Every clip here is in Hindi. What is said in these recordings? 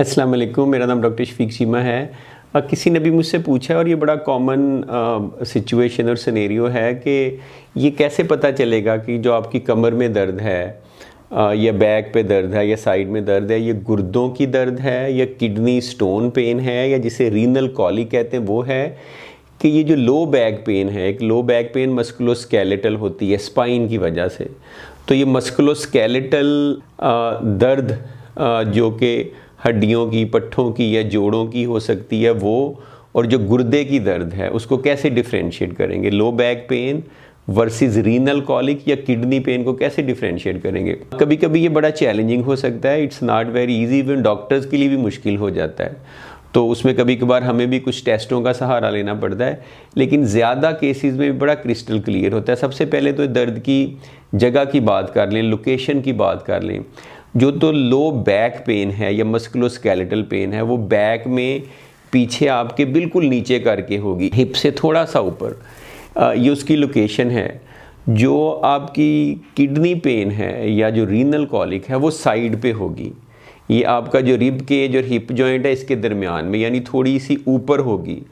अस्सलाम वालेकुम मेरा नाम डॉक्टर शफीक चीमा है आ, किसी ने भी मुझसे पूछा और ये बड़ा कॉमन सिचुएशन और सिनेरियो है कि ये कैसे पता चलेगा कि जो आपकी कमर में दर्द है आ, या बैक पे दर्द है या साइड में दर्द है ये गुर्दों की दर्द है या किडनी स्टोन पेन है या जिसे रीनल कॉली कहते हैं वो है कि ये जो लो बैक पेन है एक लो बैक पेन मस्कुलोस्केलेटल होती है स्पाइन की वजह से तो ये मस्कुलोस्केलेटल दर्द आ, जो कि हड्डियों की पट्ठों की या जोड़ों की हो सकती है वो और जो गुर्दे की दर्द है उसको कैसे डिफ्रेंशिएट करेंगे low back pain versus renal colic या किडनी पेन को कैसे डिफ्रेंशिएट करेंगे कभी कभी ये बड़ा चैलेंजिंग हो सकता है it's not very easy even doctors के लिए भी मुश्किल हो जाता है तो उसमें कभी कभार हमें भी कुछ टेस्टों का सहारा लेना पड़ता है लेकिन ज़्यादा केसेस में भी बड़ा क्रिस्टल क्लियर होता है सबसे पहले तो दर्द की जगह की बात कर लें लोकेशन की बात कर लें जो तो लो बैक पेन है या मस्कुलोस्केलेटल पेन है वो बैक में पीछे आपके बिल्कुल नीचे करके होगी हिप से थोड़ा सा ऊपर ये उसकी लोकेशन है जो आपकी किडनी पेन है या जो रीनल कॉलिक है वो साइड पे होगी ये आपका जो रिब के जो हिप जॉइंट है इसके दरमियान में यानी थोड़ी सी ऊपर होगी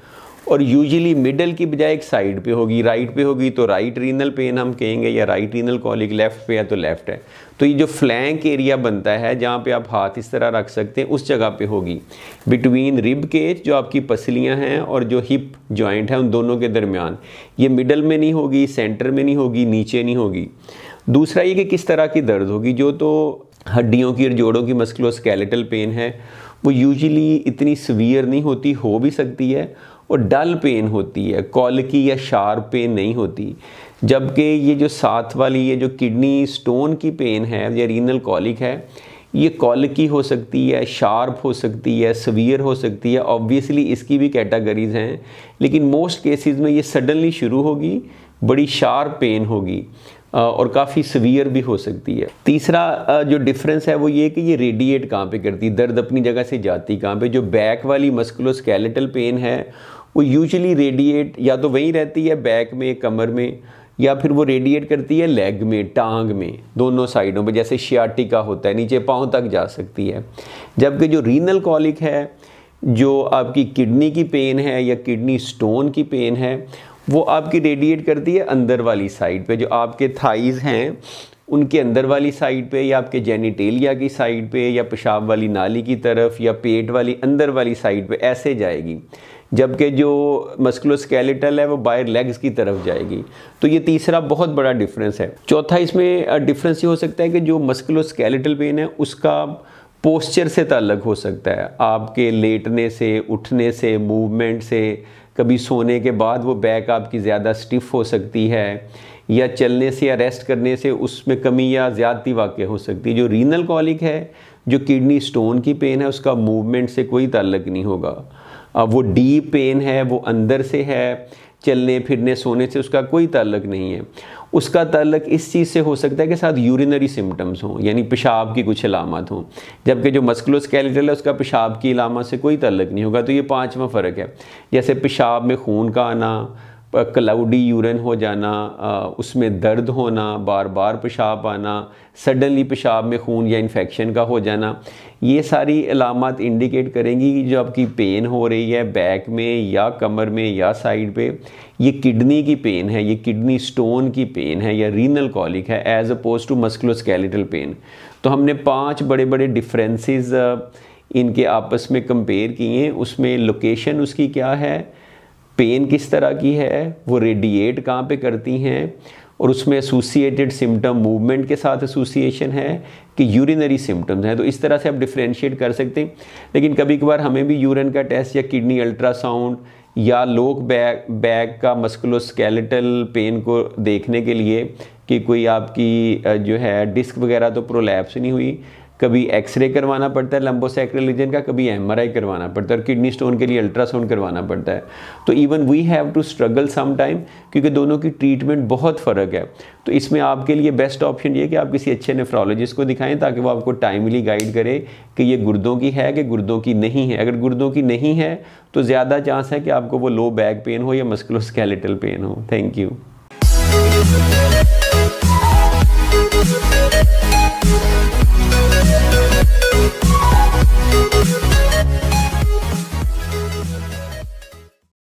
और यूजुअली मिडल की बजाय एक साइड पे होगी राइट पे होगी तो राइट रीनल पेन हम कहेंगे या राइट रीनल कॉलिक लेफ्ट पे है तो लेफ्ट है तो ये जो फ्लैंक एरिया बनता है जहाँ पे आप हाथ इस तरह रख सकते हैं उस जगह पे होगी बिटवीन रिब केज जो आपकी पसलियाँ हैं और जो हिप जॉइंट है उन दोनों के दरमियान ये मिडल में नहीं होगी सेंटर में नहीं होगी नीचे नहीं होगी दूसरा ये कि किस तरह की दर्द होगी जो तो हड्डियों की और जोड़ों की मस्कुलोस्केलेटल पेन है वो यूजुअली इतनी सवियर नहीं होती हो भी सकती है वो डल पेन होती है कॉलकी या शार्प पेन नहीं होती जबकि ये जो साथ वाली ये जो किडनी स्टोन की पेन है या रीनल कॉलिक है ये की हो सकती है शार्प हो सकती है सवियर हो सकती है ऑब्वियसली इसकी भी कैटेगरीज हैं लेकिन मोस्ट केसेस में ये सडनली शुरू होगी बड़ी शार्प पेन होगी और काफ़ी सवियर भी हो सकती है तीसरा जो डिफरेंस है वो ये कि ये रेडिएट कहाँ पे करती है दर्द अपनी जगह से जाती कहाँ पे जो बैक वाली मस्कुलोस्केलेटल पेन है वो यूजली रेडिएट या तो वहीं रहती है बैक में कमर में या फिर वो रेडिएट करती है लेग में टांग में दोनों साइडों पर जैसे शियाटिका होता है नीचे पाँव तक जा सकती है जबकि जो रीनल कॉलिक है जो आपकी किडनी की पेन है या किडनी स्टोन की पेन है वो आपकी रेडिएट करती है अंदर वाली साइड पे जो आपके थाइज़ हैं उनके अंदर वाली साइड पे या आपके जेनिटेलिया की साइड पे या पेशाब वाली नाली की तरफ या पेट वाली अंदर वाली साइड पे ऐसे जाएगी जबकि जो मस्कुलोस्केलेटल है वो बायर लेग्स की तरफ जाएगी तो ये तीसरा बहुत बड़ा डिफरेंस है चौथा इसमें डिफरेंस ये हो सकता है कि जो मस्कुलोस्केलेटल पेन है उसका पोस्चर से ताल्लक हो सकता है आपके लेटने से उठने से मूवमेंट से कभी सोने के बाद वो बैक आपकी ज़्यादा स्टिफ हो सकती है या चलने से या रेस्ट करने से उसमें कमी या ज़्यादती वाक़ हो सकती है जो रीनल कॉलिक है जो किडनी स्टोन की पेन है उसका मूवमेंट से कोई ताल्लक नहीं होगा वो डीप पेन है वो अंदर से है चलने फिरने सोने से उसका कोई ताल्लक नहीं है उसका ताल्लक इस चीज़ से हो सकता है कि साथ यूरिनरी सिम्टम्स हों यानी पेशाब की कुछ अलामत हों जबकि जो मस्कुलोस्केलेटल है उसका पेशाब की अलामत से कोई ताल्लक नहीं होगा तो ये पाँचवा फ़र्क है जैसे पेशाब में खून का आना क्लाउडी यूरिन हो जाना उसमें दर्द होना बार बार पेशाब आना सडनली पेशाब में खून या इन्फेक्शन का हो जाना ये सारी अलामत इंडिकेट करेंगी कि जो आपकी पेन हो रही है बैक में या कमर में या साइड पे ये किडनी की पेन है ये किडनी स्टोन की पेन है या रीनल कॉलिक है as opposed to musculoskeletal pain तो हमने पांच बड़े बड़े डिफरेंसेस इनके आपस में कंपेयर किए उसमें लोकेशन उसकी क्या है पेन किस तरह की है वो रेडिएट कहाँ पे करती हैं और उसमें एसोसिएटेड सिम्टम मूवमेंट के साथ एसोसिएशन है कि यूरिनरी सिम्टम्स हैं तो इस तरह से आप डिफ्रेंशिएट कर सकते हैं लेकिन कभी कभार हमें भी यूरिन का टेस्ट या किडनी अल्ट्रासाउंड या लोक बैग बैग का मस्कुलोस्केलेटल पेन को देखने के लिए कि कोई आपकी जो है डिस्क वगैरह तो प्रोलैप्स नहीं हुई कभी एक्सरे करवाना पड़ता है लंबोसैक्रल रीजन का कभी एम करवाना पड़ता है और किडनी स्टोन के लिए अल्ट्रासाउंड करवाना पड़ता है तो even we have to struggle some time क्योंकि दोनों की ट्रीटमेंट बहुत फ़र्क है तो इसमें आपके लिए बेस्ट ऑप्शन ये कि आप किसी अच्छे नेफ्रोलॉजिस्ट को दिखाएं ताकि वो आपको टाइमली गाइड करे कि ये गुर्दों की है कि गुर्दों की नहीं है अगर गुर्दों की नहीं है तो ज़्यादा चांस है कि आपको वो लो बैक पेन हो या मस्कुलोस्केलेटल पेन हो थैंक यू